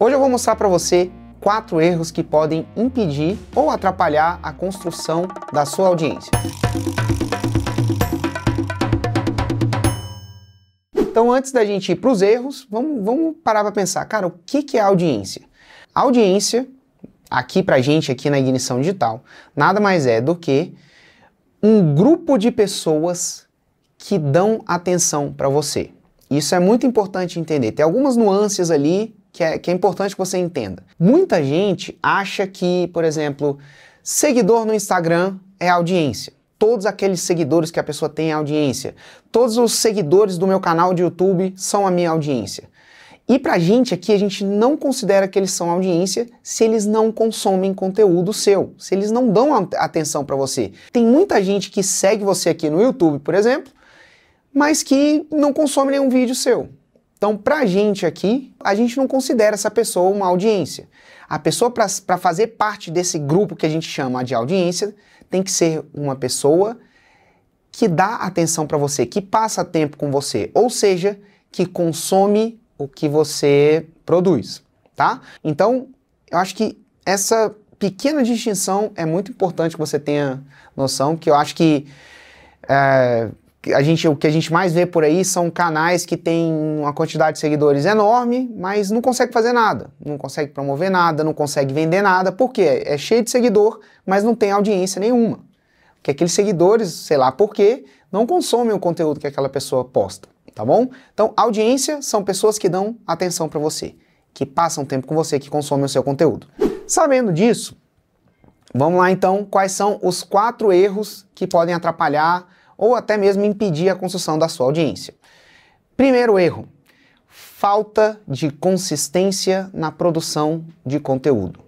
Hoje eu vou mostrar para você quatro erros que podem impedir ou atrapalhar a construção da sua audiência. Então, antes da gente ir para os erros, vamos, vamos parar para pensar, cara, o que, que é audiência? audiência, aqui para gente, aqui na Ignição Digital, nada mais é do que um grupo de pessoas que dão atenção para você. Isso é muito importante entender. Tem algumas nuances ali que é, que é importante que você entenda. Muita gente acha que, por exemplo, seguidor no Instagram é audiência todos aqueles seguidores que a pessoa tem é audiência. Todos os seguidores do meu canal de YouTube são a minha audiência. E pra gente aqui, a gente não considera que eles são audiência se eles não consomem conteúdo seu, se eles não dão atenção para você. Tem muita gente que segue você aqui no YouTube, por exemplo, mas que não consome nenhum vídeo seu. Então, para a gente aqui, a gente não considera essa pessoa uma audiência. A pessoa, para fazer parte desse grupo que a gente chama de audiência, tem que ser uma pessoa que dá atenção para você, que passa tempo com você, ou seja, que consome o que você produz, tá? Então, eu acho que essa pequena distinção é muito importante que você tenha noção, que eu acho que é, a gente, o que a gente mais vê por aí são canais que têm uma quantidade de seguidores enorme, mas não consegue fazer nada, não consegue promover nada, não consegue vender nada, porque é cheio de seguidor, mas não tem audiência nenhuma. Porque aqueles seguidores, sei lá por quê, não consomem o conteúdo que aquela pessoa posta, tá bom? Então, audiência são pessoas que dão atenção para você, que passam tempo com você, que consomem o seu conteúdo. Sabendo disso, vamos lá então, quais são os quatro erros que podem atrapalhar ou até mesmo impedir a construção da sua audiência. Primeiro erro: falta de consistência na produção de conteúdo.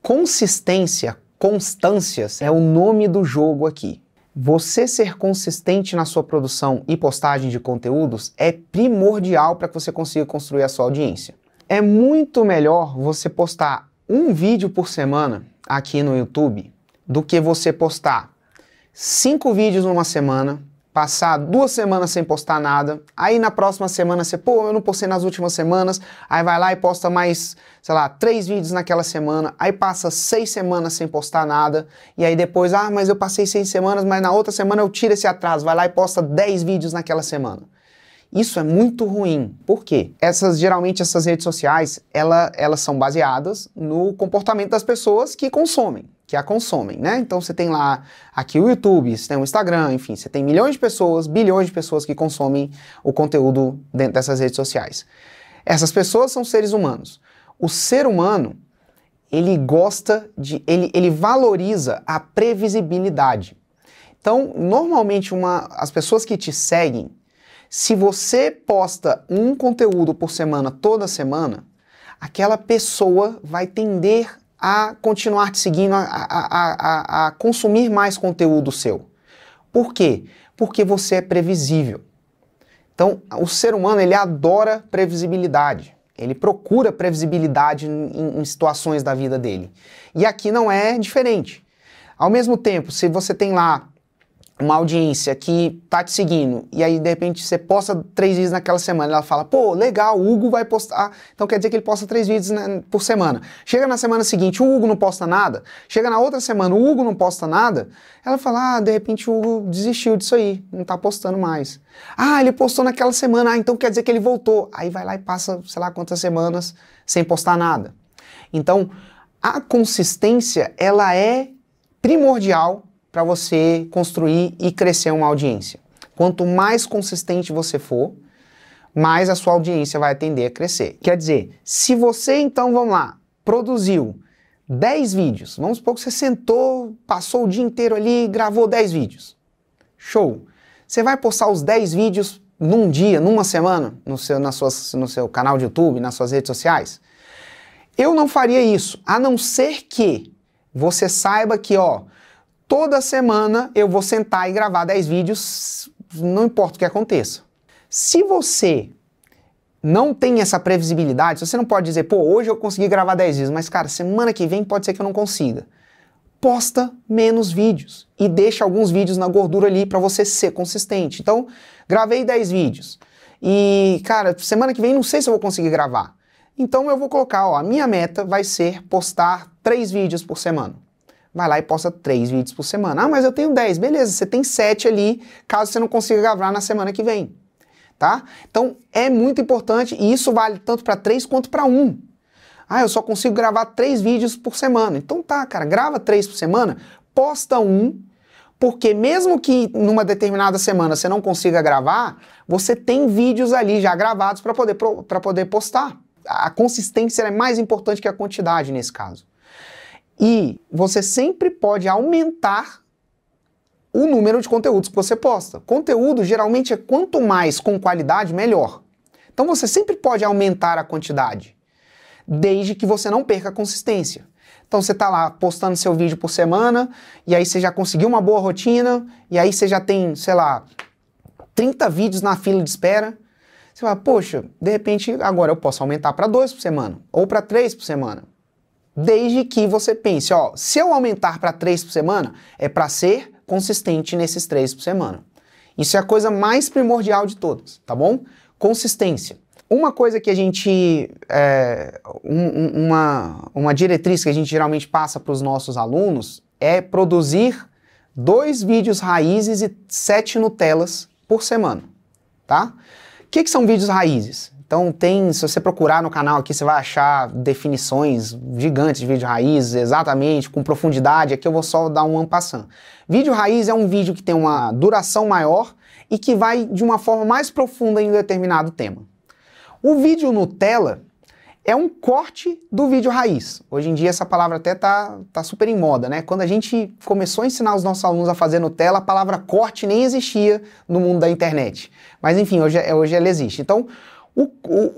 Consistência, constâncias é o nome do jogo aqui. Você ser consistente na sua produção e postagem de conteúdos é primordial para que você consiga construir a sua audiência. É muito melhor você postar um vídeo por semana aqui no YouTube do que você postar cinco vídeos numa semana, passar duas semanas sem postar nada, aí na próxima semana você, pô, eu não postei nas últimas semanas, aí vai lá e posta mais, sei lá, três vídeos naquela semana, aí passa seis semanas sem postar nada, e aí depois, ah, mas eu passei seis semanas, mas na outra semana eu tiro esse atraso, vai lá e posta dez vídeos naquela semana. Isso é muito ruim. Por quê? Essas, geralmente essas redes sociais, ela, elas são baseadas no comportamento das pessoas que consomem que a consomem, né? Então você tem lá aqui o YouTube, você tem o Instagram, enfim, você tem milhões de pessoas, bilhões de pessoas que consomem o conteúdo dentro dessas redes sociais. Essas pessoas são seres humanos. O ser humano, ele gosta de, ele, ele valoriza a previsibilidade. Então, normalmente uma, as pessoas que te seguem, se você posta um conteúdo por semana toda semana, aquela pessoa vai tender a continuar te seguindo, a, a, a, a consumir mais conteúdo seu. Por quê? Porque você é previsível. Então, o ser humano ele adora previsibilidade. Ele procura previsibilidade em, em, situações da vida dele. E aqui não é diferente. Ao mesmo tempo, se você tem lá uma audiência que tá te seguindo e aí de repente você posta três vídeos naquela semana, ela fala, pô, legal, o Hugo vai postar, então quer dizer que ele posta três vídeos né, por semana. Chega na semana seguinte, o Hugo não posta nada. Chega na outra semana, o Hugo não posta nada. Ela fala, ah, de repente o Hugo desistiu disso aí, não tá postando mais. Ah, ele postou naquela semana, ah, então quer dizer que ele voltou. Aí vai lá e passa, sei lá quantas semanas sem postar nada. Então, a consistência, ela é primordial para você construir e crescer uma audiência. Quanto mais consistente você for, mais a sua audiência vai tender a crescer. Quer dizer, se você então, vamos lá, produziu 10 vídeos, vamos supor que você sentou, passou o dia inteiro ali e gravou 10 vídeos. Show! Você vai postar os 10 vídeos num dia, numa semana, no seu, na sua, no seu canal de YouTube, nas suas redes sociais? Eu não faria isso, a não ser que você saiba que, ó, toda semana eu vou sentar e gravar 10 vídeos, não importa o que aconteça. Se você não tem essa previsibilidade, você não pode dizer, pô, hoje eu consegui gravar 10 vídeos, mas cara, semana que vem pode ser que eu não consiga. Posta menos vídeos e deixa alguns vídeos na gordura ali para você ser consistente. Então, gravei 10 vídeos. E, cara, semana que vem não sei se eu vou conseguir gravar. Então eu vou colocar, ó, a minha meta vai ser postar 3 vídeos por semana vai lá e posta três vídeos por semana. Ah, mas eu tenho 10. Beleza, você tem 7 ali, caso você não consiga gravar na semana que vem. Tá? Então é muito importante e isso vale tanto para três quanto para Um. Ah, eu só consigo gravar três vídeos por semana. Então tá, cara, grava três por semana, posta um, porque mesmo que numa determinada semana você não consiga gravar, você tem vídeos ali já gravados para poder, poder postar. A consistência é mais importante que a quantidade nesse caso. E você sempre pode aumentar o número de conteúdos que você posta. Conteúdo geralmente é quanto mais com qualidade, melhor. Então você sempre pode aumentar a quantidade, desde que você não perca a consistência. Então você está lá postando seu vídeo por semana, e aí você já conseguiu uma boa rotina, e aí você já tem, sei lá, 30 vídeos na fila de espera. Você fala, poxa, de repente agora eu posso aumentar para dois por semana, ou para três por semana desde que você pense, ó, se eu aumentar para três por semana, é para ser consistente nesses três por semana. Isso é a coisa mais primordial de todas, tá bom? Consistência. Uma coisa que a gente. É, um, uma, uma diretriz que a gente geralmente passa para os nossos alunos é produzir dois vídeos raízes e sete Nutelas por semana, tá? O que, que são vídeos raízes? Então tem, se você procurar no canal aqui, você vai achar definições gigantes de vídeo raiz, exatamente, com profundidade. Aqui eu vou só dar um ampassando. Vídeo raiz é um vídeo que tem uma duração maior e que vai de uma forma mais profunda em um determinado tema. O vídeo Nutella é um corte do vídeo raiz. Hoje em dia essa palavra até tá, tá super em moda, né? Quando a gente começou a ensinar os nossos alunos a fazer Nutella, a palavra corte nem existia no mundo da internet. Mas enfim, hoje, é, hoje ela existe. Então, o,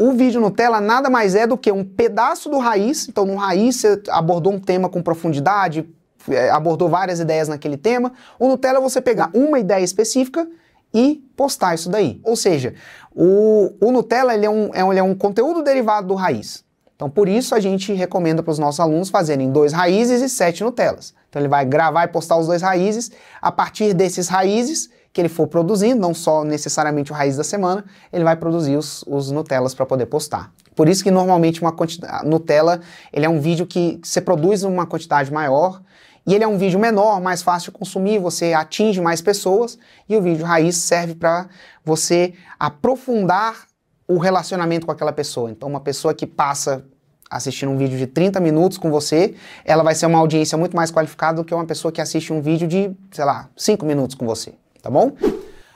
o, o, vídeo Nutella nada mais é do que um pedaço do raiz. Então, no raiz, você abordou um tema com profundidade, é, abordou várias ideias naquele tema. O Nutella é você pegar uma ideia específica e postar isso daí. Ou seja, o, o Nutella ele é, um, é, um, ele é um conteúdo derivado do raiz. Então, por isso, a gente recomenda para os nossos alunos fazerem dois raízes e sete Nutellas. Então, ele vai gravar e postar os dois raízes. A partir desses raízes, que ele for produzindo, não só necessariamente o raiz da semana, ele vai produzir os, os Nutellas para poder postar. Por isso que normalmente uma quantidade, Nutella, ele é um vídeo que, que você produz uma quantidade maior, e ele é um vídeo menor, mais fácil de consumir, você atinge mais pessoas, e o vídeo raiz serve para você aprofundar o relacionamento com aquela pessoa. Então, uma pessoa que passa assistindo um vídeo de 30 minutos com você, ela vai ser uma audiência muito mais qualificada do que uma pessoa que assiste um vídeo de, sei lá, 5 minutos com você tá bom?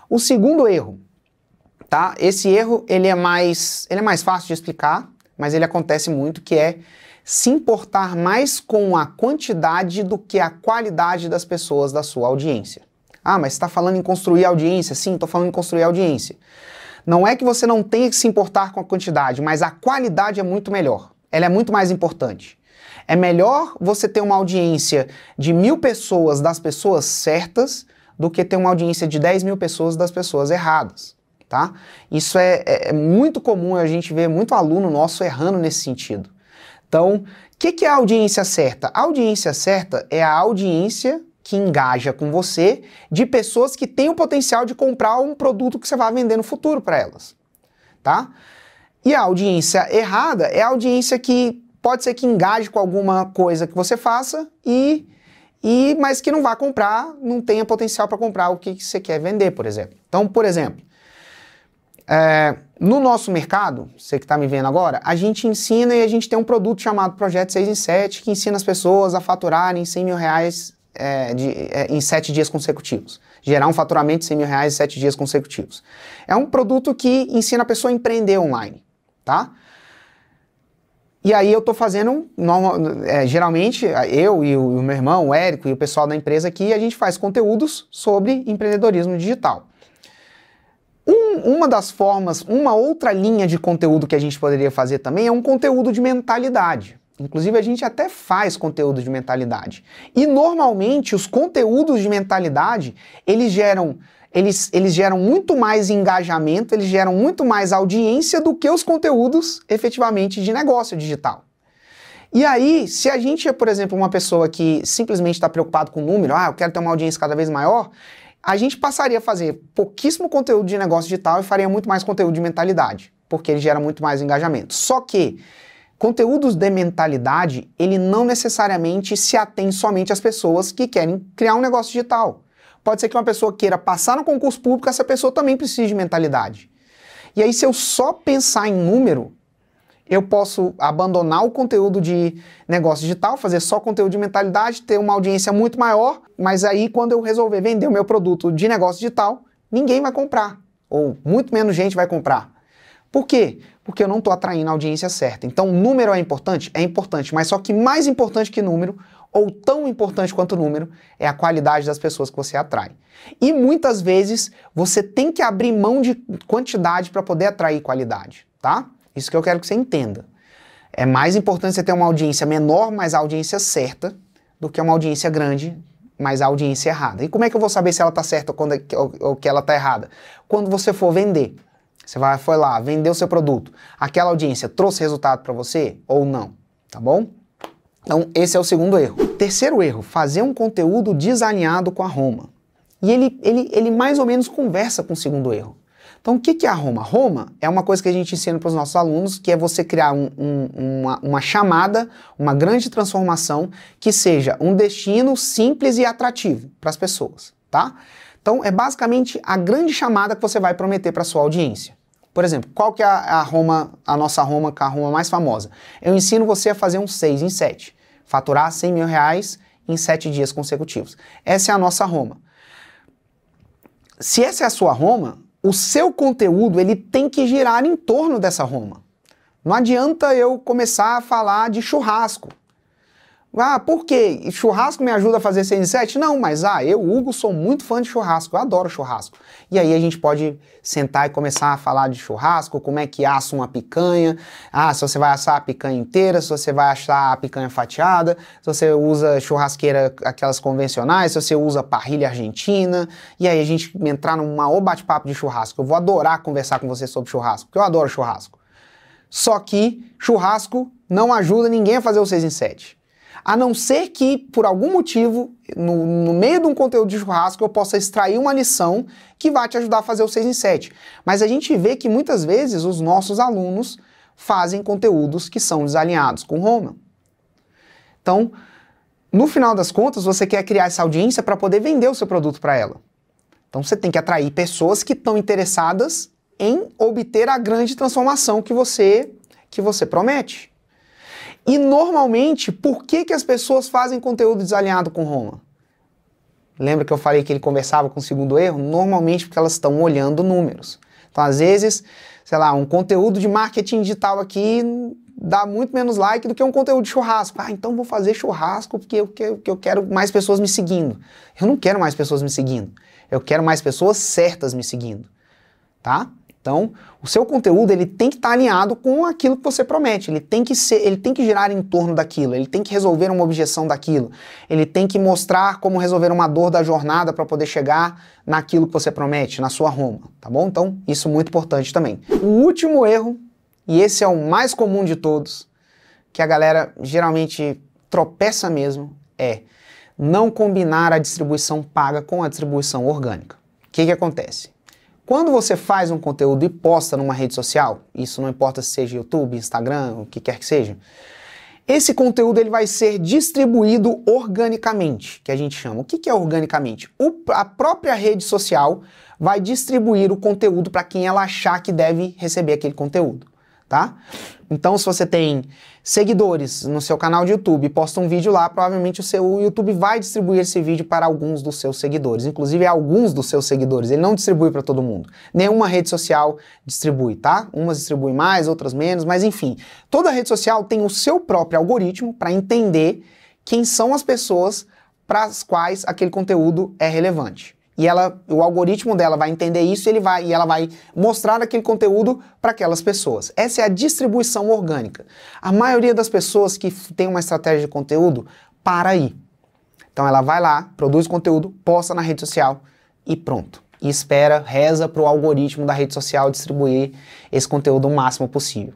O segundo erro, tá? Esse erro, ele é mais, ele é mais fácil de explicar, mas ele acontece muito que é se importar mais com a quantidade do que a qualidade das pessoas da sua audiência. Ah, mas está falando em construir audiência? Sim, estou falando em construir audiência. Não é que você não tenha que se importar com a quantidade, mas a qualidade é muito melhor. Ela é muito mais importante. É melhor você ter uma audiência de mil pessoas das pessoas certas do que ter uma audiência de 10 mil pessoas das pessoas erradas. Tá? Isso é, é, é muito comum a gente ver muito aluno nosso errando nesse sentido. Então, o que, que é a audiência certa? A audiência certa é a audiência que engaja com você de pessoas que têm o potencial de comprar um produto que você vai vender no futuro para elas, tá? E a audiência errada é a audiência que pode ser que engaje com alguma coisa que você faça e e mas que não vá comprar, não tenha potencial para comprar o que você quer vender, por exemplo. Então, por exemplo, é, no nosso mercado, você que está me vendo agora, a gente ensina e a gente tem um produto chamado Projeto 6 em 7, que ensina as pessoas a faturarem 100 mil reais é, de, é, em 7 dias consecutivos. Gerar um faturamento de 100 mil reais em 7 dias consecutivos. É um produto que ensina a pessoa a empreender online, tá? E aí eu tô fazendo, normal, é, geralmente, eu e o, e o, meu irmão, o Érico e o pessoal da empresa aqui, a gente faz conteúdos sobre empreendedorismo digital. Um, uma das formas, uma outra linha de conteúdo que a gente poderia fazer também é um conteúdo de mentalidade. Inclusive, a gente até faz conteúdo de mentalidade. E normalmente os conteúdos de mentalidade, eles geram eles, eles geram muito mais engajamento, eles geram muito mais audiência do que os conteúdos efetivamente de negócio digital. E aí, se a gente é, por exemplo, uma pessoa que simplesmente está preocupado com o número, ah, eu quero ter uma audiência cada vez maior, a gente passaria a fazer pouquíssimo conteúdo de negócio digital e faria muito mais conteúdo de mentalidade, porque ele gera muito mais engajamento. Só que conteúdos de mentalidade, ele não necessariamente se atém somente às pessoas que querem criar um negócio digital. Pode ser que uma pessoa queira passar no concurso público, essa pessoa também precise de mentalidade. E aí, se eu só pensar em número, eu posso abandonar o conteúdo de negócio digital, fazer só conteúdo de mentalidade, ter uma audiência muito maior, mas aí quando eu resolver vender o meu produto de negócio digital, ninguém vai comprar, ou muito menos gente vai comprar. Por quê? Porque eu não estou atraindo a audiência certa. Então, número é importante? É importante, mas só que mais importante que número ou tão importante quanto o número é a qualidade das pessoas que você atrai. E muitas vezes você tem que abrir mão de quantidade para poder atrair qualidade, tá? Isso que eu quero que você entenda. É mais importante você ter uma audiência menor, mas a audiência certa, do que uma audiência grande, mas a audiência errada. E como é que eu vou saber se ela está certa ou, quando, é ou, ou que ela está errada? Quando você for vender. Você vai, foi lá, vendeu seu produto. Aquela audiência trouxe resultado para você ou não, tá bom? Então, esse é o segundo erro. Terceiro erro, fazer um conteúdo desalinhado com a Roma. E ele, ele, ele mais ou menos conversa com o segundo erro. Então, o que é a Roma? Roma é uma coisa que a gente ensina para os nossos alunos, que é você criar um, um, uma, uma, chamada, uma grande transformação, que seja um destino simples e atrativo para as pessoas, tá? Então, é basicamente a grande chamada que você vai prometer para sua audiência. Por exemplo, qual que é a, a Roma, a nossa Roma, a Roma mais famosa? Eu ensino você a fazer um 6 em 7, faturar 100 mil reais em 7 dias consecutivos. Essa é a nossa Roma. Se essa é a sua Roma, o seu conteúdo ele tem que girar em torno dessa Roma. Não adianta eu começar a falar de churrasco. Ah, por quê? Churrasco me ajuda a fazer 6 em 7? Não, mas ah, eu, Hugo, sou muito fã de churrasco, eu adoro churrasco. E aí a gente pode sentar e começar a falar de churrasco, como é que assa uma picanha, ah, se você vai assar a picanha inteira, se você vai assar a picanha fatiada, se você usa churrasqueira aquelas convencionais, se você usa parrilha argentina, e aí a gente entrar num maior bate-papo de churrasco. Eu vou adorar conversar com você sobre churrasco, porque eu adoro churrasco. Só que churrasco não ajuda ninguém a fazer o 6 em 7 a não ser que, por algum motivo, no, no, meio de um conteúdo de churrasco, eu possa extrair uma lição que vai te ajudar a fazer o 6 em 7. Mas a gente vê que muitas vezes os nossos alunos fazem conteúdos que são desalinhados com o Roma. Então, no final das contas, você quer criar essa audiência para poder vender o seu produto para ela. Então, você tem que atrair pessoas que estão interessadas em obter a grande transformação que você que você promete. E normalmente, por que, que as pessoas fazem conteúdo desalinhado com Roma? Lembra que eu falei que ele conversava com o segundo erro? Normalmente porque elas estão olhando números. Então, às vezes, sei lá, um conteúdo de marketing digital aqui dá muito menos like do que um conteúdo de churrasco. Ah, então vou fazer churrasco porque eu, porque, porque eu quero mais pessoas me seguindo. Eu não quero mais pessoas me seguindo. Eu quero mais pessoas certas me seguindo. Tá? Então, o seu conteúdo ele tem que estar tá alinhado com aquilo que você promete. Ele tem que ser, ele tem que girar em torno daquilo. Ele tem que resolver uma objeção daquilo. Ele tem que mostrar como resolver uma dor da jornada para poder chegar naquilo que você promete, na sua Roma, tá bom? Então, isso é muito importante também. O último erro, e esse é o mais comum de todos, que a galera geralmente tropeça mesmo, é não combinar a distribuição paga com a distribuição orgânica. O que, que acontece? Quando você faz um conteúdo e posta numa rede social, isso não importa se seja YouTube, Instagram, o que quer que seja, esse conteúdo ele vai ser distribuído organicamente, que a gente chama. O que, que é organicamente? O, a própria rede social vai distribuir o conteúdo para quem ela achar que deve receber aquele conteúdo, tá? Então, se você tem seguidores no seu canal de YouTube, posta um vídeo lá, provavelmente o seu YouTube vai distribuir esse vídeo para alguns dos seus seguidores, inclusive alguns dos seus seguidores. Ele não distribui para todo mundo. Nenhuma rede social distribui, tá? Umas distribuem mais, outras menos, mas enfim, toda rede social tem o seu próprio algoritmo para entender quem são as pessoas para as quais aquele conteúdo é relevante. E ela, o algoritmo dela vai entender isso ele vai, e ela vai mostrar aquele conteúdo para aquelas pessoas. Essa é a distribuição orgânica. A maioria das pessoas que tem uma estratégia de conteúdo para aí. Então ela vai lá, produz conteúdo, posta na rede social e pronto. E espera, reza para o algoritmo da rede social distribuir esse conteúdo o máximo possível.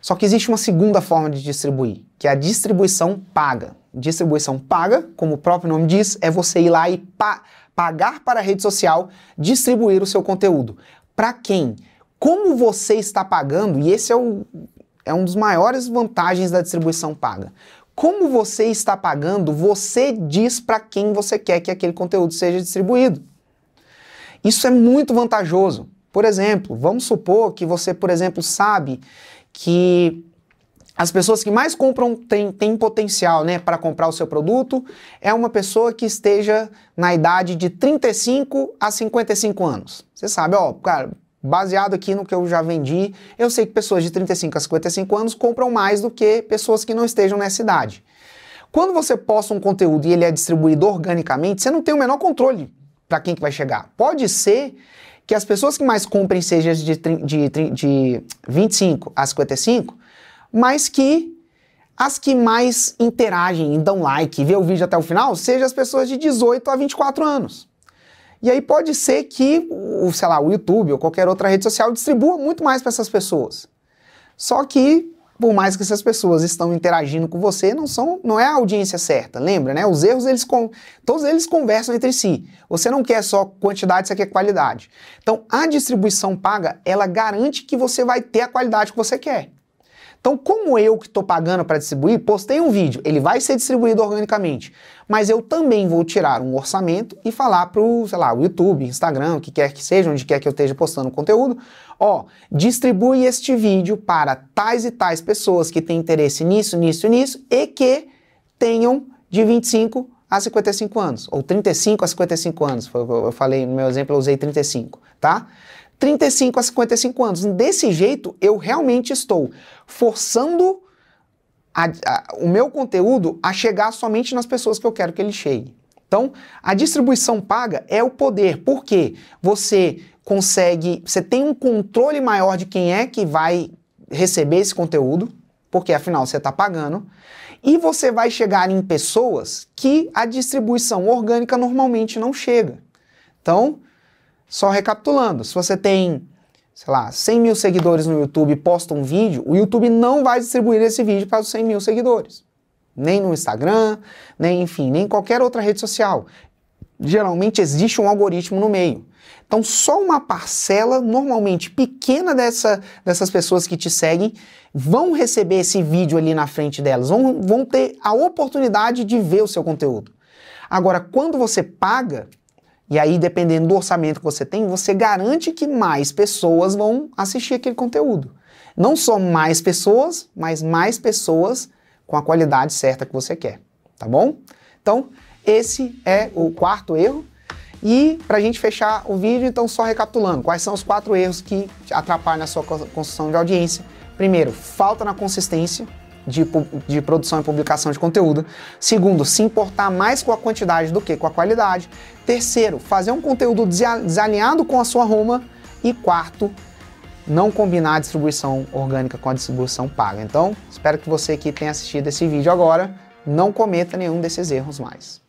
Só que existe uma segunda forma de distribuir, que é a distribuição paga. Distribuição paga, como o próprio nome diz, é você ir lá e pa pagar para a rede social distribuir o seu conteúdo. Para quem? Como você está pagando? E esse é, o, é um dos maiores vantagens da distribuição paga. Como você está pagando, você diz para quem você quer que aquele conteúdo seja distribuído. Isso é muito vantajoso. Por exemplo, vamos supor que você, por exemplo, sabe que as pessoas que mais compram têm, potencial né, para comprar o seu produto é uma pessoa que esteja na idade de 35 a 55 anos. Você sabe, ó, cara, baseado aqui no que eu já vendi, eu sei que pessoas de 35 a 55 anos compram mais do que pessoas que não estejam nessa idade. Quando você posta um conteúdo e ele é distribuído organicamente, você não tem o menor controle para quem que vai chegar. Pode ser que as pessoas que mais comprem sejam de, de, de 25 a 55, mas que as que mais interagem, dão like, vê o vídeo até o final, sejam as pessoas de 18 a 24 anos. E aí pode ser que, o, sei lá, o YouTube ou qualquer outra rede social distribua muito mais para essas pessoas. Só que, por mais que essas pessoas estão interagindo com você, não são, não é a audiência certa. Lembra, né? Os erros eles todos eles conversam entre si. Você não quer só quantidade, você quer qualidade. Então, a distribuição paga, ela garante que você vai ter a qualidade que você quer. Então, como eu que estou pagando para distribuir, postei um vídeo, ele vai ser distribuído organicamente, mas eu também vou tirar um orçamento e falar para o, sei lá, o YouTube, Instagram, o que quer que seja, onde quer que eu esteja postando conteúdo, ó, distribui este vídeo para tais e tais pessoas que têm interesse nisso, nisso, e nisso e que tenham de 25 a 55 anos, ou 35 a 55 anos, eu falei, no meu exemplo eu usei 35, tá? 35 a 55 anos. Desse jeito, eu realmente estou forçando a, a, o meu conteúdo a chegar somente nas pessoas que eu quero que ele chegue. Então, a distribuição paga é o poder, porque você consegue, você tem um controle maior de quem é que vai receber esse conteúdo, porque afinal você está pagando, e você vai chegar em pessoas que a distribuição orgânica normalmente não chega. Então, só recapitulando, se você tem, sei lá, 100 mil seguidores no YouTube e posta um vídeo, o YouTube não vai distribuir esse vídeo para os 100 mil seguidores. Nem no Instagram, nem, enfim, nem qualquer outra rede social. Geralmente existe um algoritmo no meio. Então, só uma parcela, normalmente pequena dessa, dessas pessoas que te seguem, vão receber esse vídeo ali na frente delas, vão, vão ter a oportunidade de ver o seu conteúdo. Agora, quando você paga, e aí, dependendo do orçamento que você tem, você garante que mais pessoas vão assistir aquele conteúdo. Não só mais pessoas, mas mais pessoas com a qualidade certa que você quer, tá bom? Então, esse é o quarto erro. E para a gente fechar o vídeo, então só recapitulando, quais são os quatro erros que atrapalham a sua construção de audiência? Primeiro, falta na consistência de, de produção e publicação de conteúdo. Segundo, se importar mais com a quantidade do que com a qualidade. Terceiro, fazer um conteúdo desalinhado com a sua ruma. E quarto, não combinar a distribuição orgânica com a distribuição paga. Então, espero que você que tenha assistido esse vídeo agora não cometa nenhum desses erros mais.